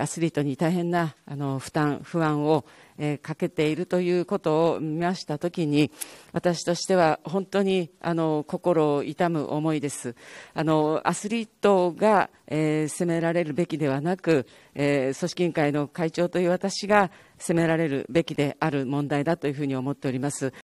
アスリートに大変なあの負担、不安を、えー、かけているということを見ましたときに、私としては本当にあの心を痛む思いです。あのアスリートが、えー、責められるべきではなく、えー、組織委員会の会長という私が責められるべきである問題だというふうに思っております。